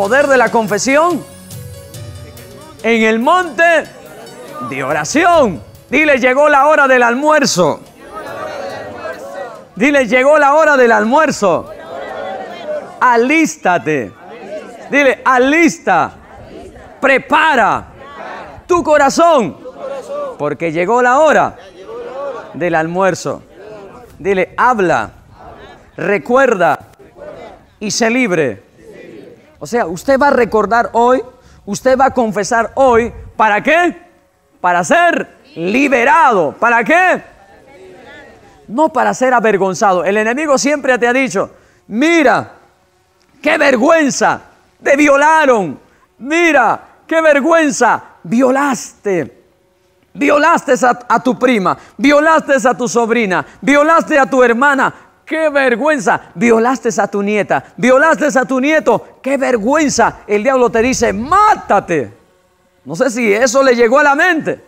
poder de la confesión? En el monte de oración. Dile, llegó la hora del almuerzo. Dile, llegó la hora del almuerzo. Alístate. Dile, alista. Prepara tu corazón. Porque llegó la hora del almuerzo. Dile, habla, recuerda y se libre. O sea, usted va a recordar hoy, usted va a confesar hoy, ¿para qué? Para ser liberado. ¿Para qué? No para ser avergonzado. El enemigo siempre te ha dicho, mira, qué vergüenza, te violaron. Mira, qué vergüenza, violaste. Violaste a, tu prima, violaste a tu sobrina, violaste a tu hermana, ¡Qué vergüenza! Violaste a tu nieta, violaste a tu nieto. ¡Qué vergüenza! El diablo te dice, mátate. No sé si eso le llegó a la mente.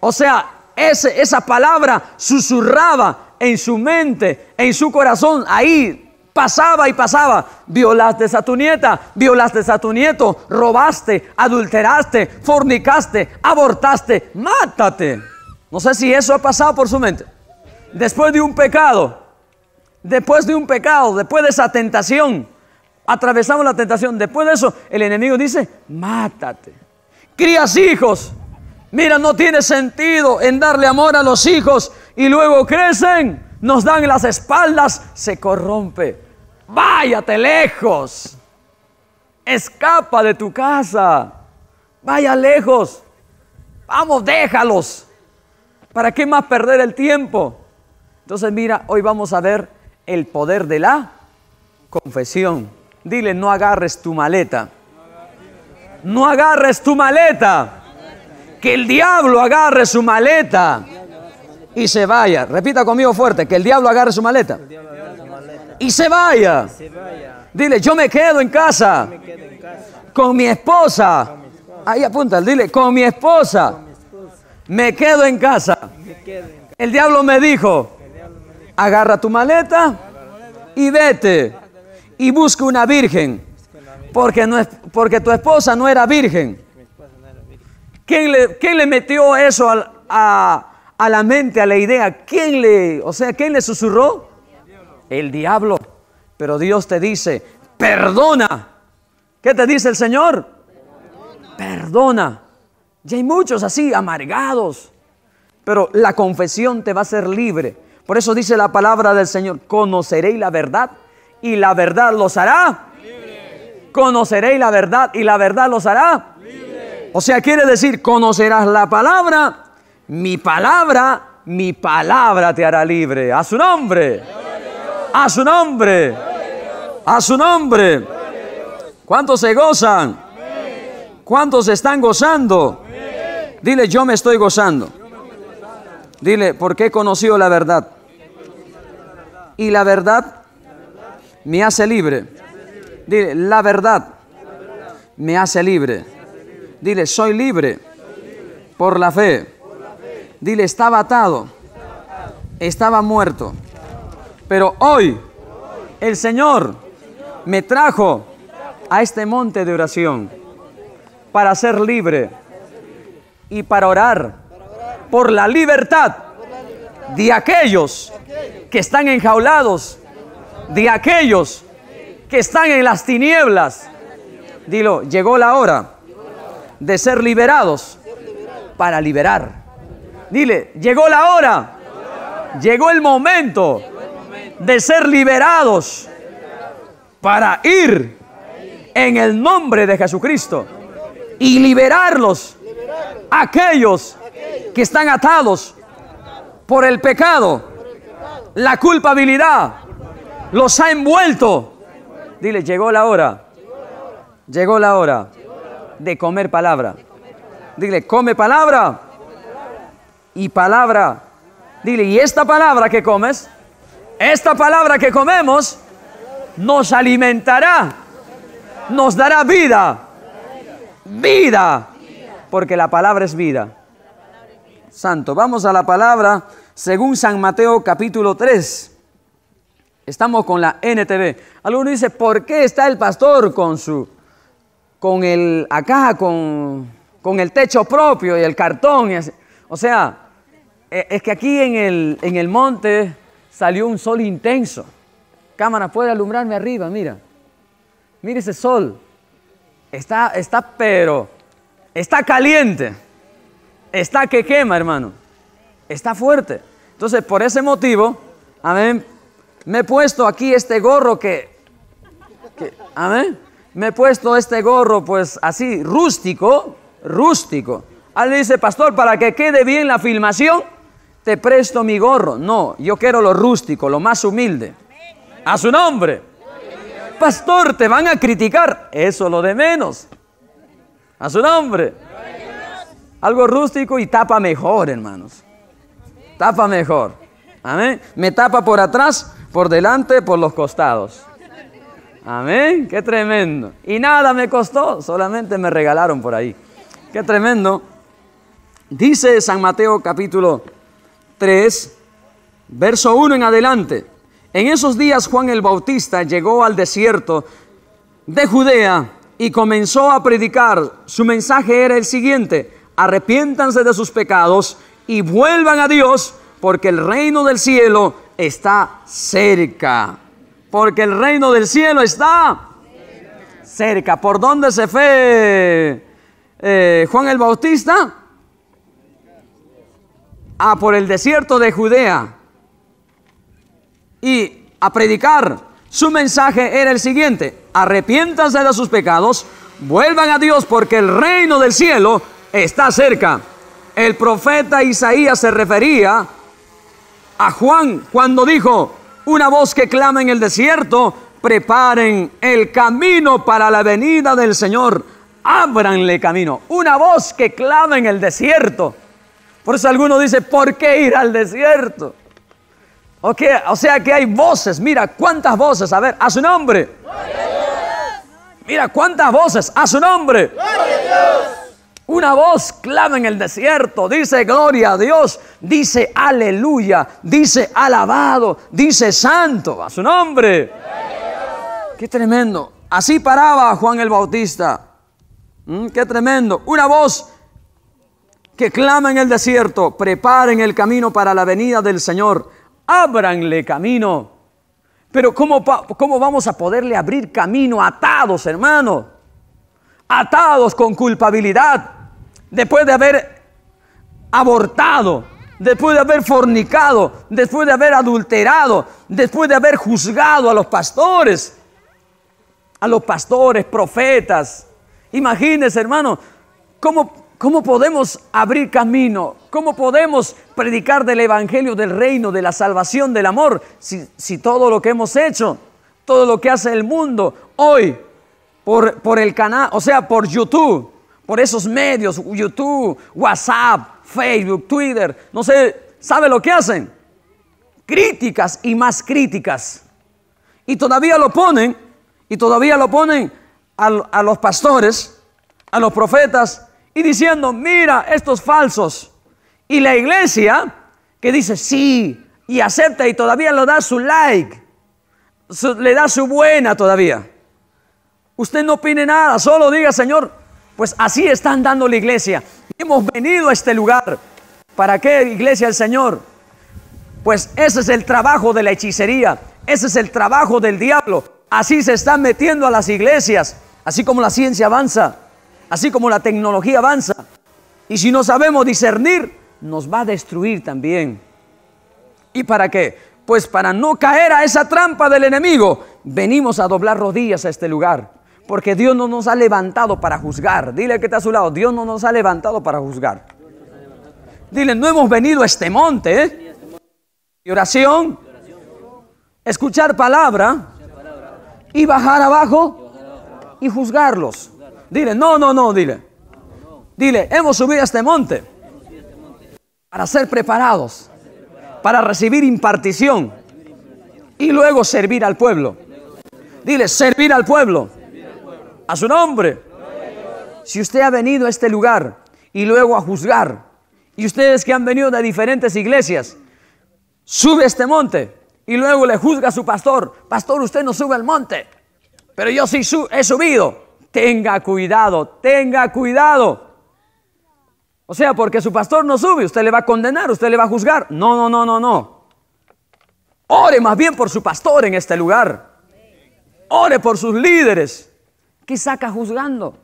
O sea, esa palabra susurraba en su mente, en su corazón, ahí pasaba y pasaba. Violaste a tu nieta, violaste a tu nieto, robaste, adulteraste, fornicaste, abortaste, mátate. No sé si eso ha pasado por su mente. Después de un pecado, Después de un pecado, después de esa tentación, atravesamos la tentación. Después de eso, el enemigo dice, mátate. Crías hijos. Mira, no tiene sentido en darle amor a los hijos y luego crecen, nos dan las espaldas, se corrompe. Váyate lejos. Escapa de tu casa. Vaya lejos. Vamos, déjalos. ¿Para qué más perder el tiempo? Entonces mira, hoy vamos a ver el poder de la confesión. Dile, no agarres tu maleta. No agarres tu maleta. Que el diablo agarre su maleta y se vaya. Repita conmigo fuerte, que el diablo agarre su maleta. Y se vaya. Dile, yo me quedo en casa. Con mi esposa. Ahí apunta, dile, con mi esposa. Me quedo en casa. El diablo me dijo, agarra tu maleta y vete y busca una virgen. Porque, no es, porque tu esposa no era virgen. ¿Quién le, le metió eso a, la mente, a la idea? ¿Quién le, o sea, quién le susurró? El diablo. Pero Dios te dice, perdona. ¿Qué te dice el Señor? Perdona. perdona. Ya hay muchos así, amargados. Pero la confesión te va a hacer libre por eso dice la palabra del Señor, conoceréis la verdad y la verdad los hará. Libre. Conoceréis la verdad y la verdad los hará. O sea, quiere decir, conocerás la palabra, mi palabra, mi palabra te hará libre. A su nombre. A su nombre. A su nombre. ¿Cuántos se gozan? ¿Cuántos están gozando? Dile, yo me estoy gozando. Dile, porque he conocido la verdad y la verdad me hace libre. Dile, la verdad me hace libre. Dile, soy libre por la fe. Dile, estaba atado, estaba muerto. Pero hoy el Señor me trajo a este monte de oración para ser libre y para orar por la libertad de aquellos que están enjaulados, de aquellos que están en las tinieblas. Dilo, llegó la hora de ser liberados para liberar. Dile, llegó la hora, llegó el momento de ser liberados para ir en el nombre de Jesucristo y liberarlos aquellos que están atados por el pecado la culpabilidad los ha envuelto. Dile, llegó la hora. Llegó la hora de comer palabra. Dile, come palabra y palabra. Dile, y esta palabra que comes, esta palabra que comemos, nos alimentará, nos dará vida. Vida. Porque la palabra es vida. Santo, vamos a la palabra según San Mateo capítulo 3. Estamos con la NTV. Alguno dice, ¿por qué está el pastor con su, con el, acá, con, el techo propio y el cartón? O sea, e, es que aquí en el, en el monte salió un sol intenso. Cámara, puede alumbrarme arriba, mira. Mire ese sol. Está, está, pero, está caliente. Está que quema, hermano. Está fuerte. Entonces, por ese motivo, amén, me he puesto aquí este gorro que, amén, me he puesto este gorro pues así, rústico, rústico. Alguien ah, dice, pastor, para que quede bien la filmación, te presto mi gorro. No, yo quiero lo rústico, lo más humilde. A su nombre. Pastor, te van a criticar. Eso lo de menos. A su nombre. Algo rústico y tapa mejor, hermanos. Tapa mejor. Amén. Me tapa por atrás, por delante, por los costados. Amén. Qué tremendo. Y nada me costó, solamente me regalaron por ahí. Qué tremendo. Dice San Mateo capítulo 3, verso 1 en adelante. En esos días Juan el Bautista llegó al desierto de Judea y comenzó a predicar. Su mensaje era el siguiente, arrepiéntanse de sus pecados y vuelvan a Dios, porque el reino del cielo está cerca. Porque el reino del cielo está cerca. ¿Por dónde se fue eh, Juan el Bautista? Ah, por el desierto de Judea. Y a predicar. Su mensaje era el siguiente. Arrepiéntanse de sus pecados. Vuelvan a Dios porque el reino del cielo está cerca el profeta Isaías se refería a Juan cuando dijo, una voz que clama en el desierto, preparen el camino para la venida del Señor, ábranle camino. Una voz que clama en el desierto. Por eso alguno dice, ¿por qué ir al desierto? o sea que hay voces, mira cuántas voces, a ver, a su nombre. Mira cuántas voces, a su nombre. ¡Gloria a Dios! Una voz clama en el desierto, dice gloria a Dios, dice aleluya, dice alabado, dice santo a su nombre. Qué tremendo. Así paraba Juan el Bautista. Mm, qué tremendo. Una voz que clama en el desierto, preparen el camino para la venida del Señor, ábranle camino. Pero ¿cómo, cómo vamos a poderle abrir camino atados, hermano? Atados con culpabilidad después de haber abortado, después de haber fornicado, después de haber adulterado, después de haber juzgado a los pastores, a los pastores, profetas. Imagínense, hermano, cómo, cómo podemos abrir camino, cómo podemos predicar del Evangelio, del reino, de la salvación, del amor, si, todo lo que hemos hecho, todo lo que hace el mundo hoy, por, por el canal, o sea, por YouTube por esos medios, YouTube, WhatsApp, Facebook, Twitter, no sé, ¿sabe lo que hacen? Críticas y más críticas. Y todavía lo ponen, y todavía lo ponen a, los pastores, a los profetas, y diciendo, mira, estos falsos. Y la iglesia que dice, sí, y acepta y todavía le da su like, le da su buena todavía. Usted no opine nada, solo diga, Señor, pues así está andando la iglesia. Hemos venido a este lugar. ¿Para qué iglesia el Señor? Pues ese es el trabajo de la hechicería. Ese es el trabajo del diablo. Así se están metiendo a las iglesias. Así como la ciencia avanza. Así como la tecnología avanza. Y si no sabemos discernir, nos va a destruir también. ¿Y para qué? Pues para no caer a esa trampa del enemigo, venimos a doblar rodillas a este lugar. Porque Dios no nos ha levantado para juzgar. Dile que está a su lado, Dios no nos ha levantado para juzgar. Dile, no hemos venido a este monte. Y ¿eh? oración, escuchar palabra y bajar abajo y juzgarlos. Dile, no, no, no, dile. Dile, hemos subido a este monte para ser preparados, para recibir impartición y luego servir al pueblo. Dile, servir al pueblo a su nombre. Si usted ha venido a este lugar y luego a juzgar, y ustedes que han venido de diferentes iglesias, sube este monte y luego le juzga a su pastor, pastor usted no sube al monte, pero yo sí he subido. Tenga cuidado, tenga cuidado. O sea, porque su pastor no sube, usted le va a condenar, usted le va a juzgar. No, no, no, no, no. Ore más bien por su pastor en este lugar. Ore por sus líderes. ¿Qué saca juzgando?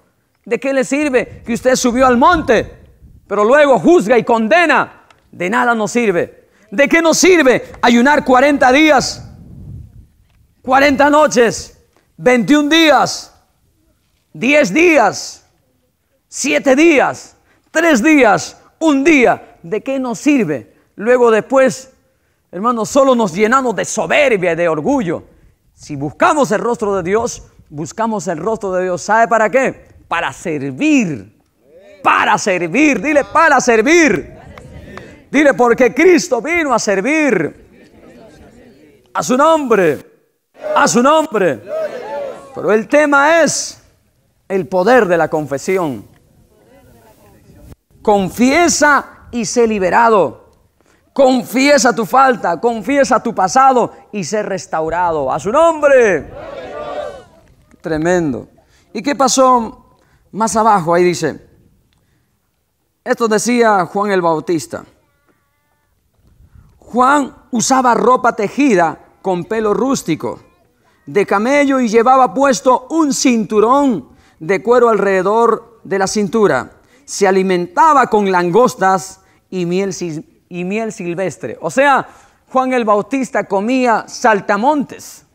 ¿De qué le sirve que usted subió al monte, pero luego juzga y condena? De nada nos sirve. ¿De qué nos sirve ayunar 40 días, 40 noches, 21 días, 10 días, 7 días, 3 días, un día? ¿De qué nos sirve? Luego después, hermanos, solo nos llenamos de soberbia y de orgullo. Si buscamos el rostro de Dios, buscamos el rostro de Dios. ¿Sabe para qué? Para servir. Para servir. Dile, para servir. Dile, porque Cristo vino a servir. A su nombre. A su nombre. Pero el tema es el poder de la confesión. Confiesa y sé liberado. Confiesa tu falta, confiesa tu pasado y sé restaurado. A su nombre. Tremendo. ¿Y qué pasó más abajo? Ahí dice, esto decía Juan el Bautista. Juan usaba ropa tejida con pelo rústico, de camello y llevaba puesto un cinturón de cuero alrededor de la cintura. Se alimentaba con langostas y miel, y miel silvestre. O sea, Juan el Bautista comía saltamontes,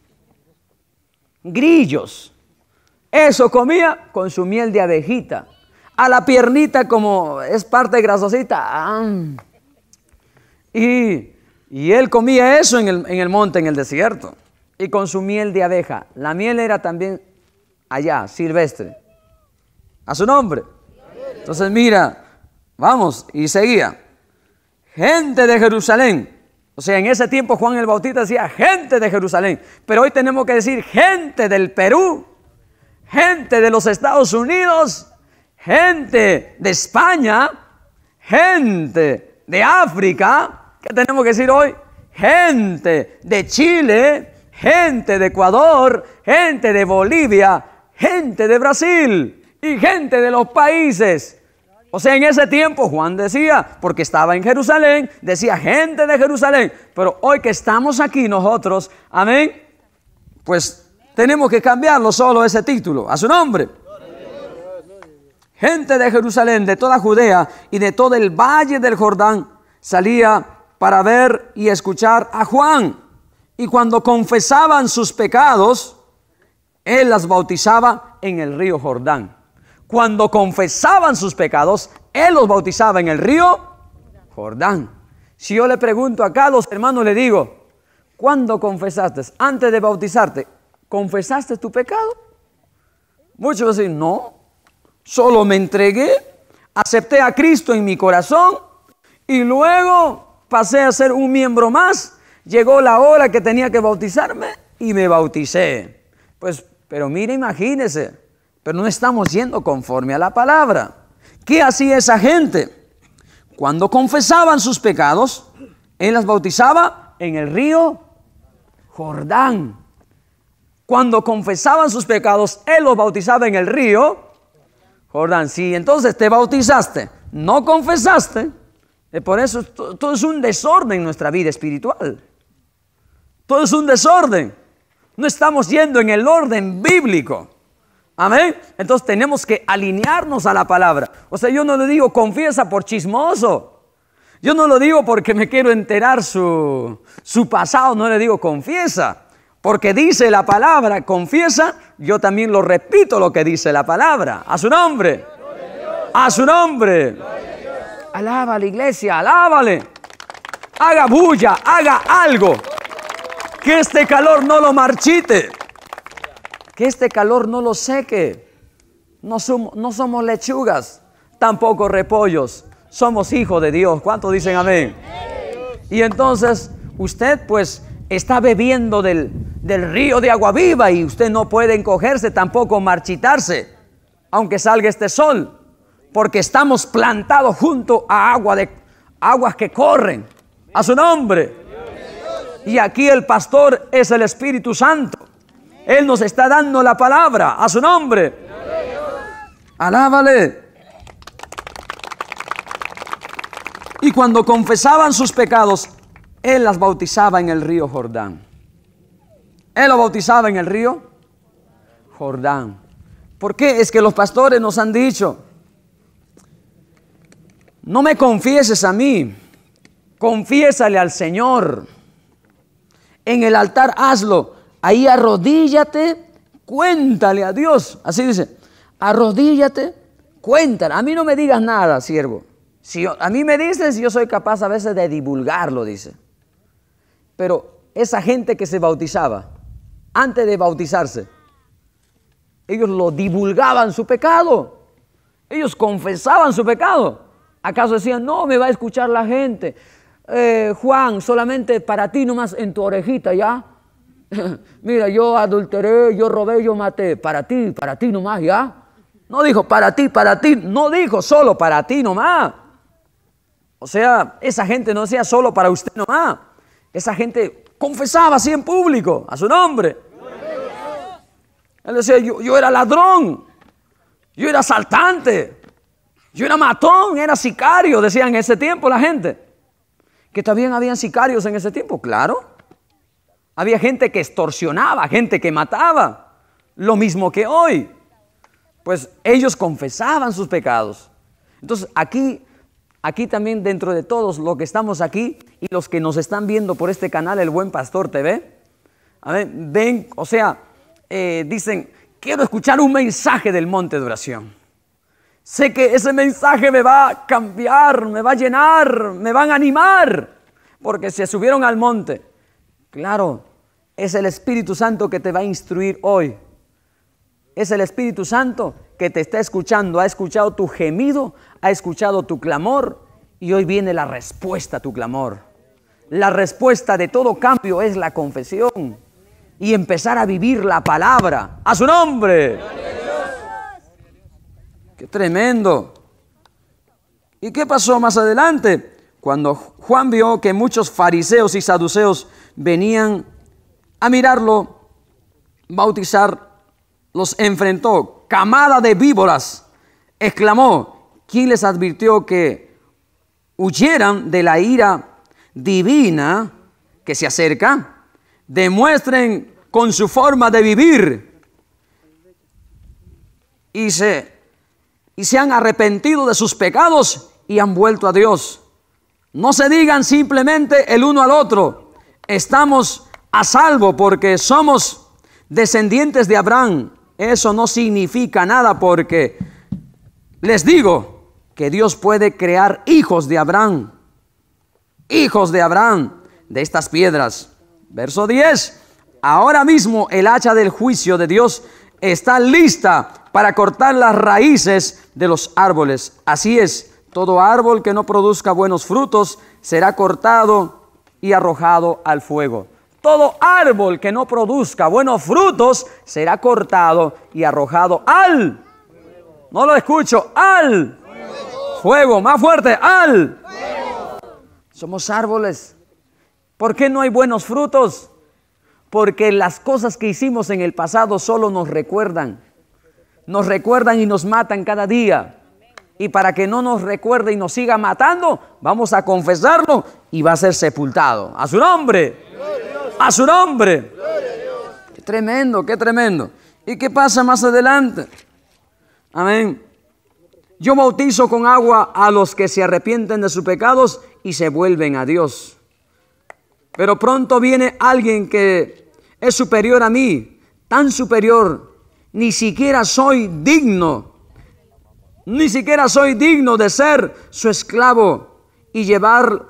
grillos, eso comía con su miel de abejita. A la piernita como es parte grasosita. Y, él comía eso en el, en el monte, en el desierto. Y con su miel de abeja. La miel era también allá, silvestre. A su nombre. Entonces mira, vamos, y seguía. Gente de Jerusalén. O sea, en ese tiempo Juan el Bautista decía gente de Jerusalén. Pero hoy tenemos que decir gente del Perú, gente de los Estados Unidos, gente de España, gente de África, ¿qué tenemos que decir hoy? Gente de Chile, gente de Ecuador, gente de Bolivia, gente de Brasil y gente de los países. O sea, en ese tiempo Juan decía, porque estaba en Jerusalén, decía gente de Jerusalén, pero hoy que estamos aquí nosotros, amén, pues tenemos que cambiarlo solo ese título, a su nombre. Gente de Jerusalén, de toda Judea y de todo el valle del Jordán salía para ver y escuchar a Juan. Y cuando confesaban sus pecados, él las bautizaba en el río Jordán. Cuando confesaban sus pecados, él los bautizaba en el río Jordán. Si yo le pregunto acá a los hermanos, le digo, ¿cuándo confesaste? ¿Antes de bautizarte? ¿Confesaste tu pecado? Muchos dicen, no, solo me entregué, acepté a Cristo en mi corazón y luego pasé a ser un miembro más. Llegó la hora que tenía que bautizarme y me bauticé. Pues, pero mire, imagínese, pero no estamos yendo conforme a la palabra. ¿Qué hacía esa gente? Cuando confesaban sus pecados, Él las bautizaba en el río Jordán cuando confesaban sus pecados, Él los bautizaba en el río Jordán. sí, entonces te bautizaste, no confesaste, por eso todo es un desorden en nuestra vida espiritual. Todo es un desorden. No estamos yendo en el orden bíblico. Amén. Entonces tenemos que alinearnos a la palabra. O sea, yo no le digo confiesa por chismoso. Yo no lo digo porque me quiero enterar su, su pasado, no le digo confiesa. Porque dice la palabra, confiesa, yo también lo repito lo que dice la palabra. A su nombre. A su nombre. Alaba la iglesia, alábale. Haga bulla, haga algo. Que este calor no lo marchite. Que este calor no lo seque. No, somos, no somos lechugas, tampoco repollos. Somos hijos de Dios. ¿Cuántos dicen amén? Y entonces usted pues está bebiendo del, río de agua viva y usted no puede encogerse tampoco marchitarse, aunque salga este sol, porque estamos plantados junto a agua de, aguas que corren a su nombre. Y aquí el pastor es el Espíritu Santo. Él nos está dando la palabra a su nombre. Alábale. Y cuando confesaban sus pecados él las bautizaba en el río Jordán. Él las bautizaba en el río Jordán. ¿Por qué? Es que los pastores nos han dicho, no me confieses a mí, confiésale al Señor. En el altar hazlo, ahí arrodíllate, cuéntale a Dios. Así dice, arrodíllate, cuéntale. A mí no me digas nada, siervo. Si a mí me dices, yo soy capaz a veces de divulgarlo, dice. Pero esa gente que se bautizaba, antes de bautizarse, ellos lo divulgaban su pecado. Ellos confesaban su pecado. ¿Acaso decían, no, me va a escuchar la gente? Eh, Juan, solamente para ti nomás en tu orejita, ¿ya? Mira, yo adulteré, yo robé, yo maté. Para ti, para ti nomás, ¿ya? No dijo para ti, para ti. No dijo solo para ti nomás. O sea, esa gente no decía solo para usted nomás. Esa gente confesaba así en público a su nombre. Él decía, yo, era ladrón, yo era asaltante, yo era matón, era sicario, decían en ese tiempo la gente. Que también habían sicarios en ese tiempo, claro. Había gente que extorsionaba, gente que mataba, lo mismo que hoy. Pues ellos confesaban sus pecados. Entonces aquí Aquí también dentro de todos los que estamos aquí y los que nos están viendo por este canal, el Buen Pastor TV, ven, o sea, eh, dicen, quiero escuchar un mensaje del monte de oración. Sé que ese mensaje me va a cambiar, me va a llenar, me van a animar, porque se subieron al monte. Claro, es el Espíritu Santo que te va a instruir hoy. Es el Espíritu Santo que te está escuchando, ha escuchado tu gemido, ha escuchado tu clamor y hoy viene la respuesta a tu clamor. La respuesta de todo cambio es la confesión y empezar a vivir la palabra. A su nombre. Qué tremendo. ¿Y qué pasó más adelante? Cuando Juan vio que muchos fariseos y saduceos venían a mirarlo bautizar, los enfrentó. Camada de víboras, exclamó, ¿Quién les advirtió que huyeran de la ira divina que se acerca, demuestren con su forma de vivir y y se han arrepentido de sus pecados y han vuelto a Dios. No se digan simplemente el uno al otro, estamos a salvo porque somos descendientes de Abraham. Eso no significa nada porque les digo, que Dios puede crear hijos de Abraham, hijos de Abraham, de estas piedras. Verso 10, ahora mismo el hacha del juicio de Dios está lista para cortar las raíces de los árboles. Así es, todo árbol que no produzca buenos frutos será cortado y arrojado al fuego. Todo árbol que no produzca buenos frutos será cortado y arrojado al. No lo escucho, al Fuego, más fuerte, al. Somos árboles. ¿Por qué no hay buenos frutos? Porque las cosas que hicimos en el pasado solo nos recuerdan. Nos recuerdan y nos matan cada día. Y para que no nos recuerde y nos siga matando, vamos a confesarlo y va a ser sepultado. A su nombre. A su nombre. tremendo, qué tremendo. ¿Y qué pasa más adelante? Amén yo bautizo con agua a los que se arrepienten de sus pecados y se vuelven a Dios. Pero pronto viene alguien que es superior a mí, tan superior, ni siquiera soy digno, ni siquiera soy digno de ser su esclavo y llevar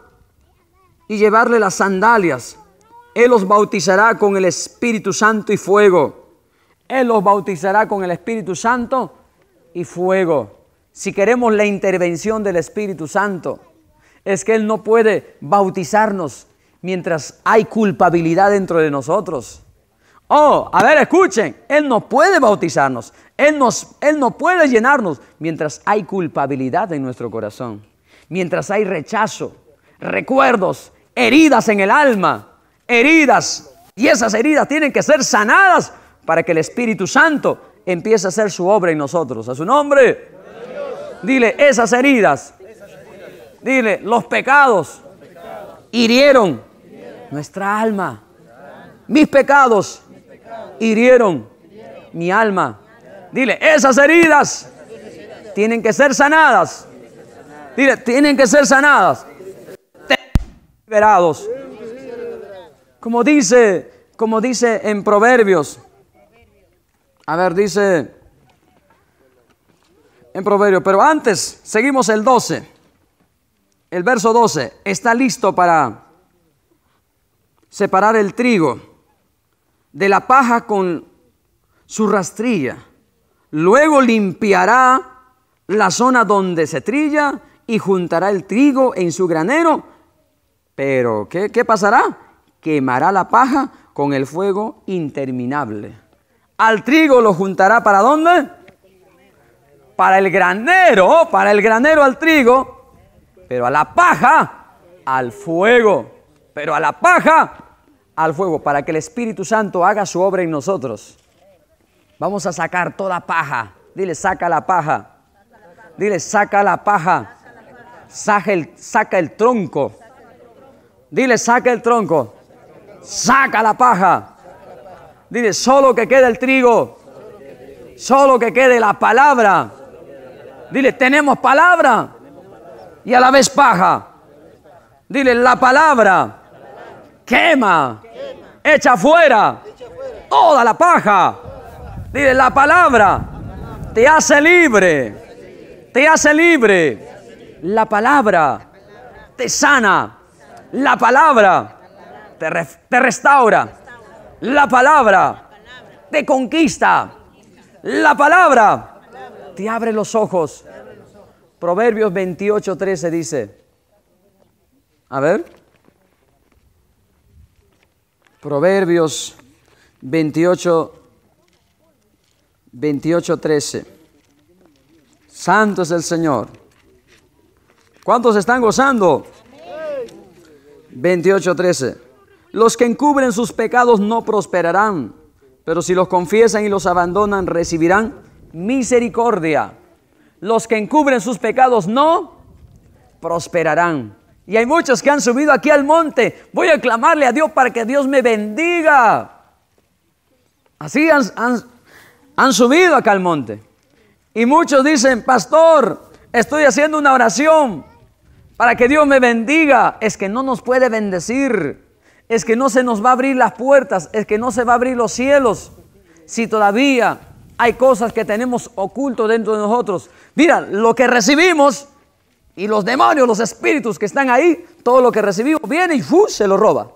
y llevarle las sandalias. Él los bautizará con el Espíritu Santo y fuego. Él los bautizará con el Espíritu Santo y fuego si queremos la intervención del Espíritu Santo, es que Él no puede bautizarnos mientras hay culpabilidad dentro de nosotros. Oh, a ver, escuchen, Él no puede bautizarnos, Él, nos, él no puede llenarnos mientras hay culpabilidad en nuestro corazón, mientras hay rechazo, recuerdos, heridas en el alma, heridas. Y esas heridas tienen que ser sanadas para que el Espíritu Santo empiece a hacer su obra en nosotros. A su nombre. Dile, esas heridas. Dile, los pecados hirieron nuestra alma. Mis pecados hirieron mi alma. Dile, esas heridas tienen que ser sanadas. Dile, tienen que ser sanadas. Liberados. Como dice, como dice en Proverbios. A ver, dice en Proverbio. Pero antes, seguimos el 12. El verso 12 está listo para separar el trigo de la paja con su rastrilla. Luego limpiará la zona donde se trilla y juntará el trigo en su granero. Pero, ¿qué, qué pasará? Quemará la paja con el fuego interminable. Al trigo lo juntará para dónde? para el granero, para el granero al trigo, pero a la paja al fuego, pero a la paja al fuego, para que el Espíritu Santo haga su obra en nosotros. Vamos a sacar toda paja. Dile, saca la paja. Dile, saca la paja. Saca el, saca el tronco. Dile, saca el tronco. Saca la paja. Dile, solo que quede el trigo. Solo que quede la palabra Dile, tenemos palabra y a la vez paja. Dile, la palabra quema, echa fuera toda la paja. Dile, la palabra te hace libre, te hace libre. La palabra te sana, la palabra te, te restaura, la palabra te conquista, la palabra abre los ojos. Proverbios 28, 13 dice. A ver. Proverbios 28, 28, 13. Santo es el Señor. ¿Cuántos están gozando? 28, 13. Los que encubren sus pecados no prosperarán, pero si los confiesan y los abandonan recibirán misericordia. Los que encubren sus pecados no prosperarán. Y hay muchos que han subido aquí al monte. Voy a clamarle a Dios para que Dios me bendiga. Así han, subido acá al monte. Y muchos dicen, pastor, estoy haciendo una oración para que Dios me bendiga. Es que no nos puede bendecir. Es que no se nos va a abrir las puertas. Es que no se va a abrir los cielos. Si todavía hay cosas que tenemos oculto dentro de nosotros. Mira, lo que recibimos y los demonios, los espíritus que están ahí, todo lo que recibimos viene y se lo roba.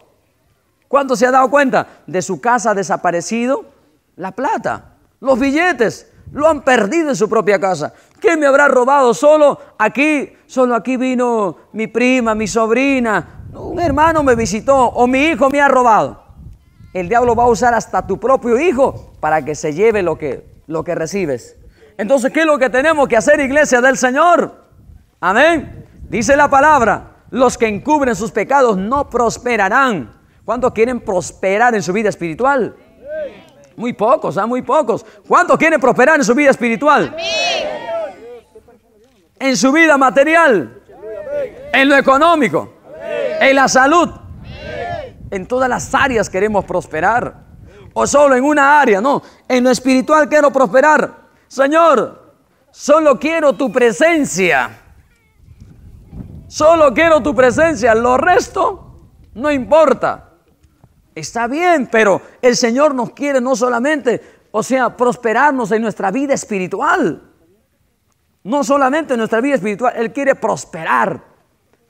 ¿Cuánto se ha dado cuenta? De su casa ha desaparecido la plata, los billetes, lo han perdido en su propia casa. ¿Quién me habrá robado? Solo aquí, solo aquí vino mi prima, mi sobrina, un hermano me visitó o mi hijo me ha robado. El diablo va a usar hasta tu propio hijo para que se lleve lo que lo que recibes. Entonces, ¿qué es lo que tenemos que hacer, iglesia del Señor? Amén. Dice la palabra, los que encubren sus pecados no prosperarán. ¿Cuántos quieren prosperar en su vida espiritual? Muy pocos, ¿ah? muy pocos. ¿Cuántos quieren prosperar en su vida espiritual? En su vida material, en lo económico, en la salud. En todas las áreas queremos prosperar o solo en una área, no, en lo espiritual quiero prosperar. Señor, solo quiero tu presencia. Solo quiero tu presencia, lo resto no importa. Está bien, pero el Señor nos quiere no solamente, o sea, prosperarnos en nuestra vida espiritual. No solamente en nuestra vida espiritual, Él quiere prosperar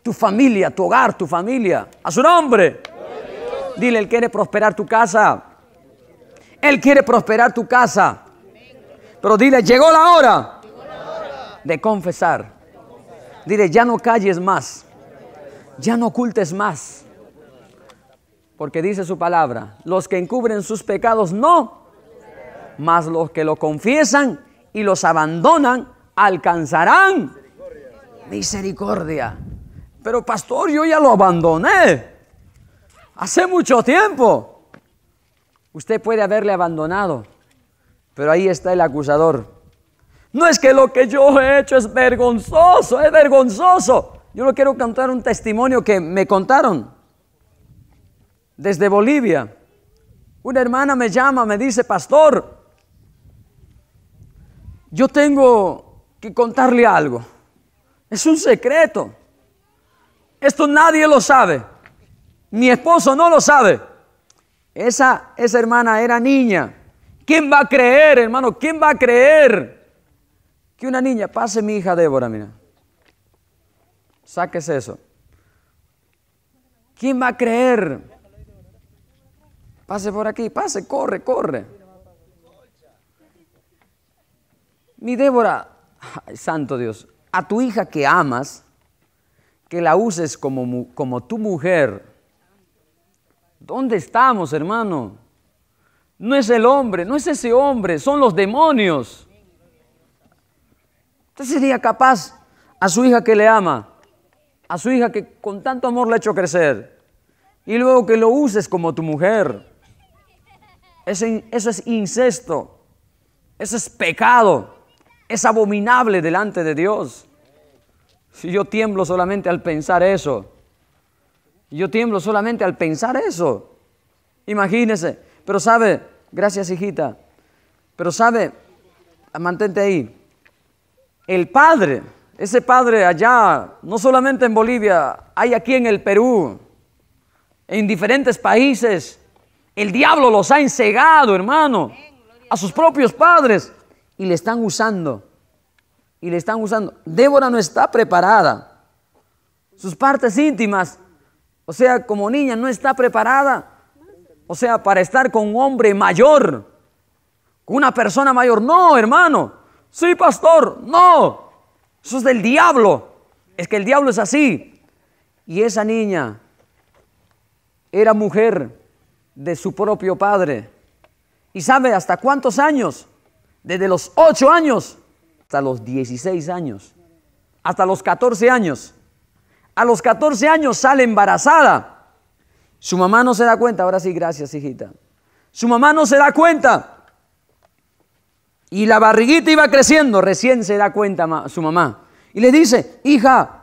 tu familia, tu hogar, tu familia. A su nombre. Dile, Él quiere prosperar tu casa. Él quiere prosperar tu casa. Pero dile, llegó la hora de confesar. Dile, ya no calles más. Ya no ocultes más. Porque dice su palabra, los que encubren sus pecados no, mas los que lo confiesan y los abandonan alcanzarán misericordia. Pero pastor, yo ya lo abandoné. Hace mucho tiempo. Usted puede haberle abandonado, pero ahí está el acusador. No es que lo que yo he hecho es vergonzoso, es vergonzoso. Yo le quiero contar un testimonio que me contaron desde Bolivia. Una hermana me llama, me dice, pastor, yo tengo que contarle algo. Es un secreto. Esto nadie lo sabe. Mi esposo no lo sabe. Esa, esa hermana era niña. ¿Quién va a creer, hermano? ¿Quién va a creer que una niña, pase mi hija Débora, mira, saques eso. ¿Quién va a creer? Pase por aquí, pase, corre, corre. Mi Débora, santo Dios, a tu hija que amas, que la uses como, como tu mujer, ¿Dónde estamos, hermano? No es el hombre, no es ese hombre, son los demonios. ¿Usted sería capaz a su hija que le ama, a su hija que con tanto amor le ha hecho crecer, y luego que lo uses como tu mujer? Ese eso es incesto, eso es pecado, es abominable delante de Dios. Si yo tiemblo solamente al pensar eso, yo tiemblo solamente al pensar eso. Imagínese. Pero sabe, gracias hijita, pero sabe, mantente ahí. El padre, ese padre allá, no solamente en Bolivia, hay aquí en el Perú, en diferentes países. El diablo los ha ensegado, hermano, a sus propios padres y le están usando. Y le están usando. Débora no está preparada. Sus partes íntimas o sea, como niña no está preparada. O sea, para estar con un hombre mayor, con una persona mayor. No, hermano. Sí, pastor. No. Eso es del diablo. Es que el diablo es así. Y esa niña era mujer de su propio padre. ¿Y sabe hasta cuántos años? Desde los 8 años hasta los 16 años. Hasta los 14 años. A los 14 años sale embarazada. Su mamá no se da cuenta, ahora sí, gracias, hijita. Su mamá no se da cuenta. Y la barriguita iba creciendo, recién se da cuenta su mamá. Y le dice, hija,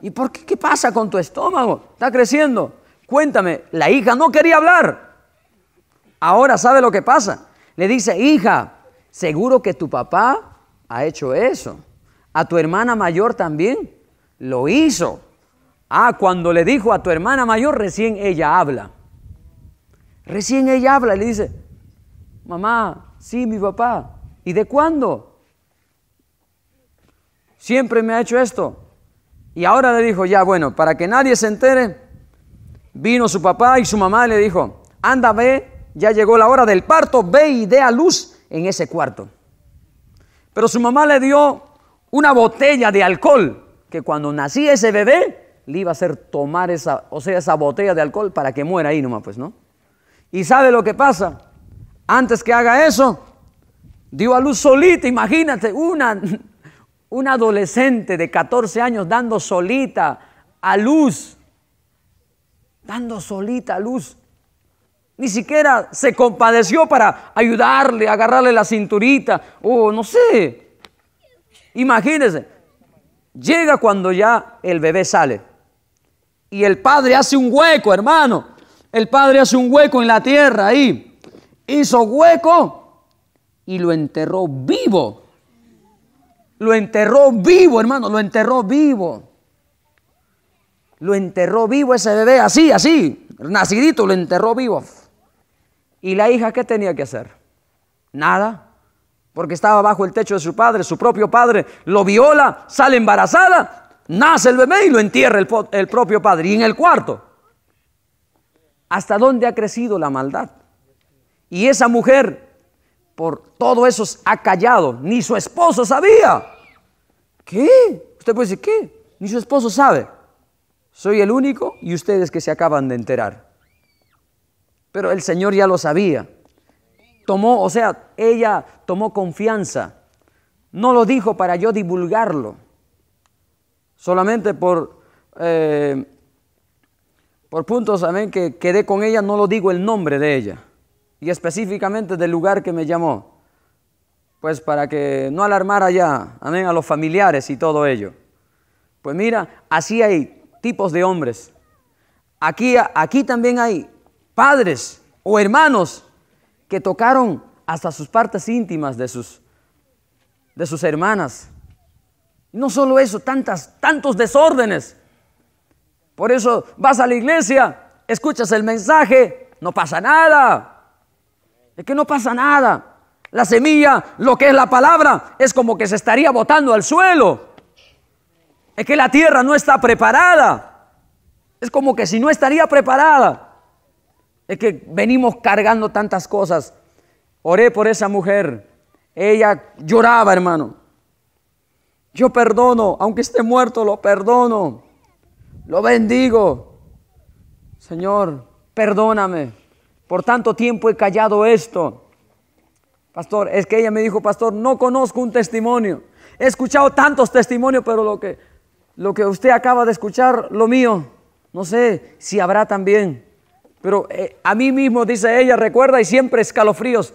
¿y por qué qué pasa con tu estómago? Está creciendo. Cuéntame, la hija no quería hablar. Ahora sabe lo que pasa. Le dice, hija, seguro que tu papá ha hecho eso. A tu hermana mayor también. Lo hizo. Ah, cuando le dijo a tu hermana mayor, recién ella habla. Recién ella habla y le dice, mamá, sí, mi papá. ¿Y de cuándo? Siempre me ha hecho esto. Y ahora le dijo, ya bueno, para que nadie se entere, vino su papá y su mamá le dijo, anda, ve, ya llegó la hora del parto, ve y dé a luz en ese cuarto. Pero su mamá le dio una botella de alcohol que cuando nacía ese bebé, le iba a hacer tomar esa, o sea, esa botella de alcohol para que muera ahí nomás, pues, ¿no? Y sabe lo que pasa. Antes que haga eso, dio a luz solita, imagínate, una, una adolescente de 14 años dando solita a luz. Dando solita a luz. Ni siquiera se compadeció para ayudarle, agarrarle la cinturita, o no sé. imagínese, Llega cuando ya el bebé sale. Y el padre hace un hueco, hermano. El padre hace un hueco en la tierra ahí. Hizo hueco y lo enterró vivo. Lo enterró vivo, hermano, lo enterró vivo. Lo enterró vivo ese bebé, así, así. Nacidito, lo enterró vivo. ¿Y la hija qué tenía que hacer? Nada porque estaba bajo el techo de su padre, su propio padre lo viola, sale embarazada, nace el bebé y lo entierra el, propio padre. Y en el cuarto, ¿hasta dónde ha crecido la maldad? Y esa mujer, por todo eso, ha callado, ni su esposo sabía. ¿Qué? Usted puede decir, ¿qué? Ni su esposo sabe. Soy el único y ustedes que se acaban de enterar. Pero el Señor ya lo sabía. Tomó, o sea, ella tomó confianza. No lo dijo para yo divulgarlo, solamente por, eh, por puntos, amén, que quedé con ella, no lo digo el nombre de ella, y específicamente del lugar que me llamó, pues para que no alarmara ya, amén, a los familiares y todo ello. Pues mira, así hay tipos de hombres. Aquí, aquí también hay padres o hermanos que tocaron hasta sus partes íntimas de sus, de sus hermanas. No solo eso, tantas, tantos desórdenes. Por eso vas a la iglesia, escuchas el mensaje, no pasa nada. Es que no pasa nada. La semilla, lo que es la palabra, es como que se estaría botando al suelo. Es que la tierra no está preparada. Es como que si no estaría preparada. Es que venimos cargando tantas cosas Oré por esa mujer. Ella lloraba, hermano. Yo perdono, aunque esté muerto, lo perdono. Lo bendigo. Señor, perdóname. Por tanto tiempo he callado esto. Pastor, es que ella me dijo, pastor, no conozco un testimonio. He escuchado tantos testimonios, pero lo que, lo que usted acaba de escuchar, lo mío, no sé si habrá también. Pero eh, a mí mismo, dice ella, recuerda y siempre escalofríos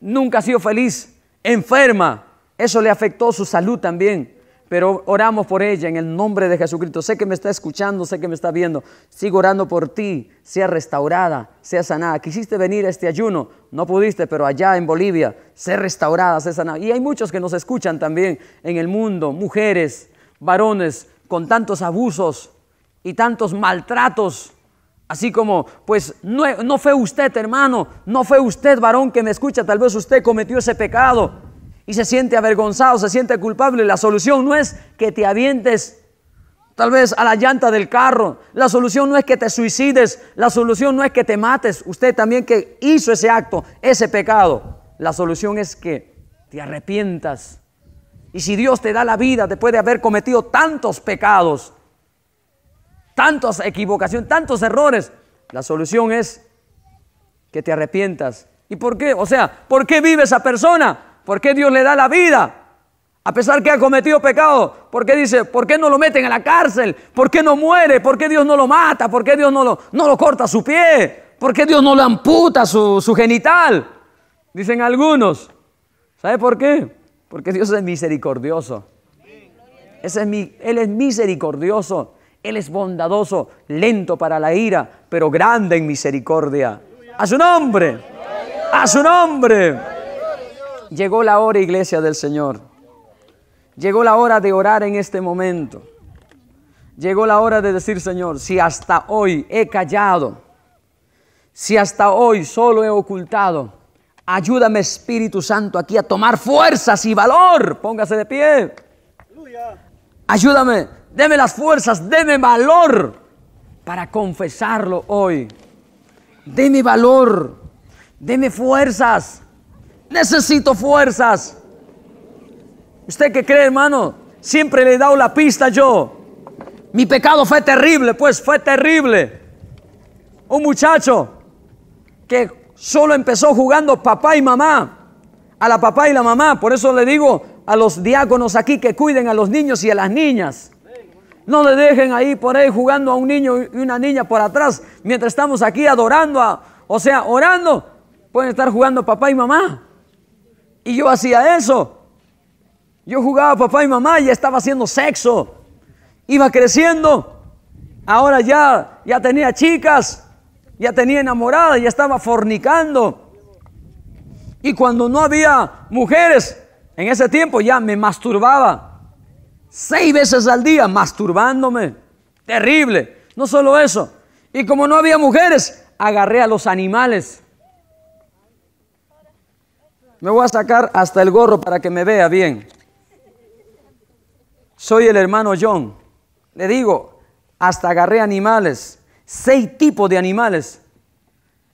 nunca ha sido feliz, enferma. Eso le afectó su salud también. Pero oramos por ella en el nombre de Jesucristo. Sé que me está escuchando, sé que me está viendo. Sigo orando por ti. Sea restaurada, sea sanada. Quisiste venir a este ayuno, no pudiste, pero allá en Bolivia, sea restaurada, sea sanada. Y hay muchos que nos escuchan también en el mundo, mujeres, varones, con tantos abusos y tantos maltratos Así como, pues e, no, fue usted hermano, no fue usted varón que me escucha, tal vez usted cometió ese pecado y se siente avergonzado, se siente culpable. La solución no es que te avientes tal vez a la llanta del carro. La solución no es que te suicides, la solución no es que te mates. Usted también que hizo ese acto, ese pecado. La solución es que te arrepientas. Y si Dios te da la vida después de haber cometido tantos pecados, tantas equivocaciones, tantos errores. La solución es que te arrepientas. ¿Y por qué? O sea, ¿por qué vive esa persona? ¿Por qué Dios le da la vida? A pesar que ha cometido pecado, ¿por qué dice? ¿Por qué no lo meten en la cárcel? ¿Por qué no muere? ¿Por qué Dios no lo mata? ¿Por qué Dios no lo, no lo corta su pie? ¿Por qué Dios no lo amputa su, su genital? Dicen algunos. ¿Sabe por qué? Porque Dios es misericordioso. Ese es mi, él es misericordioso. Él es bondadoso, lento para la ira, pero grande en misericordia. A su nombre, a su nombre. Llegó la hora, iglesia del Señor. Llegó la hora de orar en este momento. Llegó la hora de decir, Señor, si hasta hoy he callado, si hasta hoy solo he ocultado, ayúdame Espíritu Santo aquí a tomar fuerzas y valor. Póngase de pie. Ayúdame deme las fuerzas, deme valor para confesarlo hoy. Deme valor, deme fuerzas. Necesito fuerzas. ¿Usted qué cree, hermano? Siempre le he dado la pista yo. Mi pecado fue terrible, pues fue terrible. Un muchacho que solo empezó jugando papá y mamá. A la papá y la mamá. Por eso le digo a los diáconos aquí que cuiden a los niños y a las niñas. No le dejen ahí por ahí jugando a un niño y una niña por atrás mientras estamos aquí adorando, a, o sea, orando. Pueden estar jugando papá y mamá. Y yo hacía eso. Yo jugaba a papá y mamá y estaba haciendo sexo. Iba creciendo. Ahora ya, ya tenía chicas, ya tenía enamorada, ya estaba fornicando. Y cuando no había mujeres, en ese tiempo ya me masturbaba seis veces al día masturbándome. Terrible. No solo eso. Y como no había mujeres, agarré a los animales. Me voy a sacar hasta el gorro para que me vea bien. Soy el hermano John. Le digo, hasta agarré animales. Seis tipos de animales.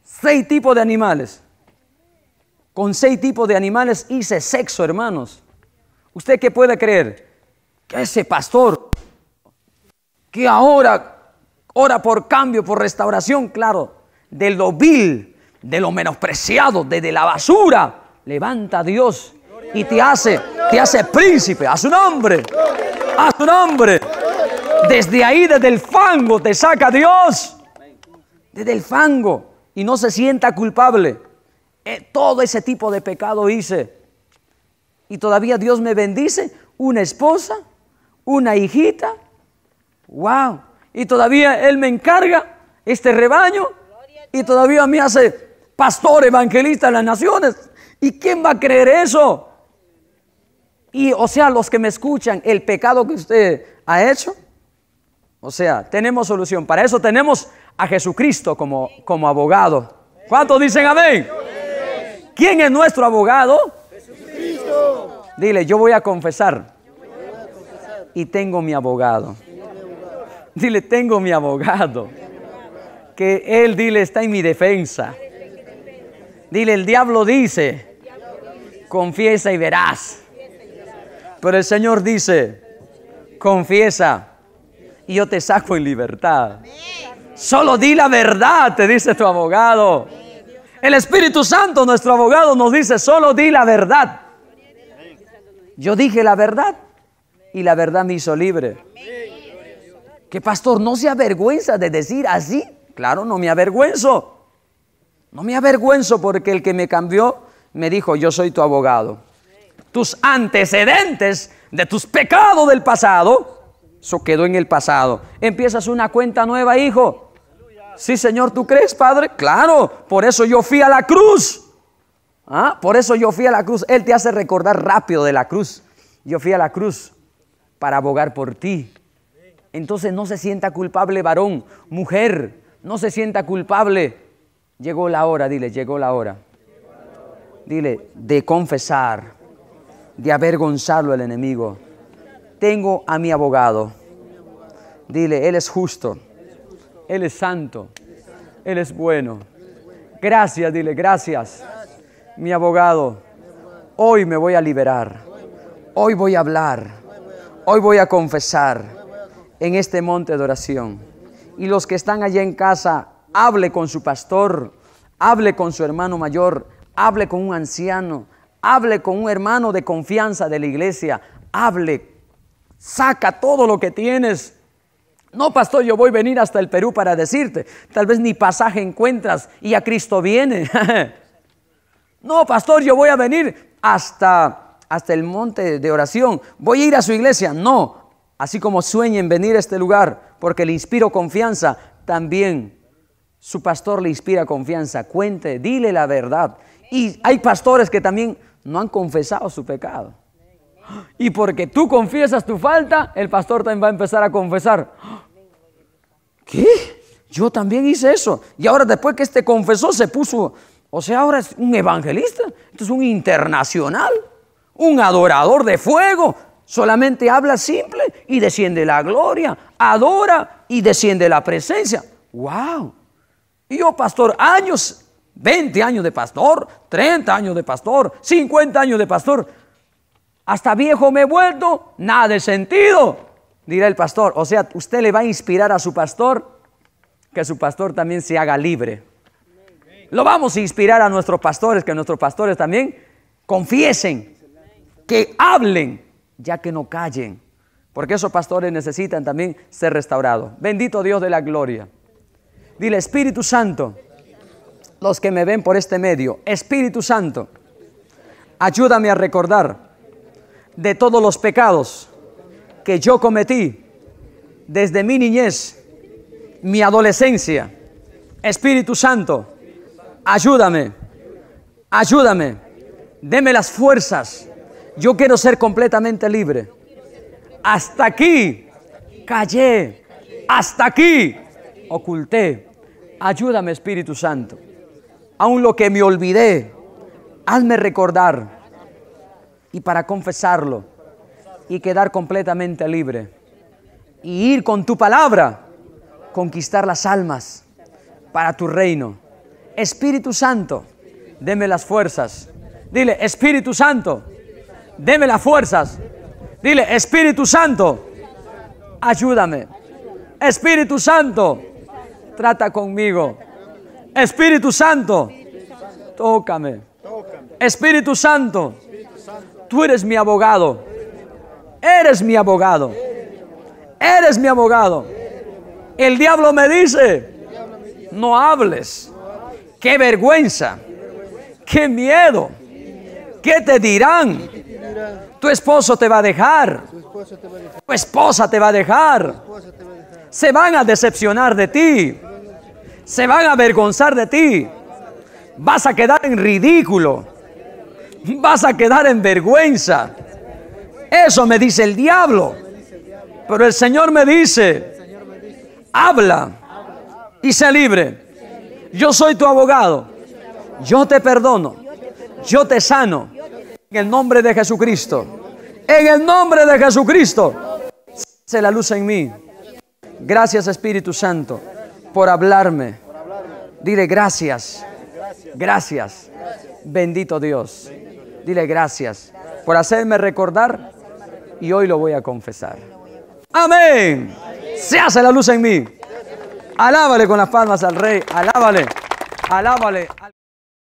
Seis tipos de animales. Con seis tipos de animales hice sexo, hermanos. ¿Usted qué puede creer? que ese pastor que ahora ora por cambio, por restauración, claro, de lo vil, de lo menospreciado, desde la basura, levanta a Dios y te hace, te hace príncipe, a su nombre, a su nombre. Desde ahí, desde el fango, te saca Dios. Desde el fango. Y no se sienta culpable. Eh, todo ese tipo de pecado hice. Y todavía Dios me bendice. Una esposa una hijita. ¡Wow! Y todavía Él me encarga este rebaño y todavía me hace pastor evangelista de las naciones. ¿Y quién va a creer eso? Y o sea, los que me escuchan, el pecado que usted ha hecho, o sea, tenemos solución. Para eso tenemos a Jesucristo como, como abogado. ¿Cuántos dicen amén? ¿Quién es nuestro abogado? Jesucristo. Dile, yo voy a confesar y tengo mi abogado. Dile, tengo mi abogado. Que Él, dile, está en mi defensa. Dile, el diablo dice, confiesa y verás. Pero el Señor dice, confiesa y yo te saco en libertad. Solo di la verdad, te dice tu abogado. El Espíritu Santo, nuestro abogado, nos dice, solo di la verdad. Yo dije la verdad y la verdad me hizo libre. Que pastor, no se avergüenza de decir así. Claro, no me avergüenzo. No me avergüenzo porque el que me cambió me dijo, yo soy tu abogado. Tus antecedentes de tus pecados del pasado, eso quedó en el pasado. Empiezas una cuenta nueva, hijo. Sí, Señor, ¿tú crees, Padre? Claro, por eso yo fui a la cruz. ¿Ah? Por eso yo fui a la cruz. Él te hace recordar rápido de la cruz. Yo fui a la cruz para abogar por ti. Entonces no se sienta culpable varón, mujer, no se sienta culpable. Llegó la hora, dile, llegó la hora. Dile, de confesar, de avergonzarlo al enemigo. Tengo a mi abogado. Dile, Él es justo, Él es santo, Él es bueno. Gracias, dile, gracias. Mi abogado, hoy me voy a liberar, hoy voy a hablar Hoy voy a confesar en este monte de oración. Y los que están allá en casa, hable con su pastor, hable con su hermano mayor, hable con un anciano, hable con un hermano de confianza de la iglesia, hable, saca todo lo que tienes. No, pastor, yo voy a venir hasta el Perú para decirte. Tal vez ni pasaje encuentras y a Cristo viene. no, pastor, yo voy a venir hasta hasta el monte de oración, voy a ir a su iglesia. No, así como sueñen venir a este lugar, porque le inspiro confianza, también su pastor le inspira confianza. Cuente, dile la verdad. Y hay pastores que también no han confesado su pecado. Y porque tú confiesas tu falta, el pastor también va a empezar a confesar. ¿Qué? Yo también hice eso. Y ahora después que este confesó se puso, o sea, ahora es un evangelista, esto es un internacional. Un adorador de fuego solamente habla simple y desciende la gloria, adora y desciende la presencia. ¡Wow! Y yo, pastor, años, 20 años de pastor, 30 años de pastor, 50 años de pastor, hasta viejo me he vuelto, nada de sentido, dirá el pastor. O sea, usted le va a inspirar a su pastor que su pastor también se haga libre. Lo vamos a inspirar a nuestros pastores, que nuestros pastores también confiesen que hablen, ya que no callen. Porque esos pastores necesitan también ser restaurados. Bendito Dios de la gloria. Dile, Espíritu Santo, los que me ven por este medio, Espíritu Santo, ayúdame a recordar de todos los pecados que yo cometí desde mi niñez, mi adolescencia. Espíritu Santo, ayúdame, ayúdame, deme las fuerzas yo quiero ser completamente libre. Hasta aquí callé. Hasta aquí oculté. Ayúdame Espíritu Santo. Aun lo que me olvidé, hazme recordar y para confesarlo y quedar completamente libre. Y ir con tu palabra, conquistar las almas para tu reino. Espíritu Santo, deme las fuerzas. Dile, Espíritu Santo, Deme las fuerzas. Dile, Espíritu Santo, ayúdame. Espíritu Santo, trata conmigo. Espíritu Santo, tócame. Espíritu Santo, tú eres mi abogado. Eres mi abogado. Eres mi abogado. El diablo me dice, no hables. Qué vergüenza. Qué miedo. ¿Qué te dirán? Tu esposo te va a dejar. Tu esposa te va a dejar. Se van a decepcionar de ti. Se van a avergonzar de ti. Vas a quedar en ridículo. Vas a quedar en vergüenza. Eso me dice el diablo. Pero el Señor me dice, habla y sea libre. Yo soy tu abogado. Yo te perdono. Yo te sano en el nombre de Jesucristo. En el nombre de Jesucristo. Se la luz en mí. Gracias Espíritu Santo por hablarme. Dile gracias. Gracias. Bendito Dios. Dile gracias por hacerme recordar y hoy lo voy a confesar. Amén. Se hace la luz en mí. Alábale con las palmas al rey. Alábale. Alábale.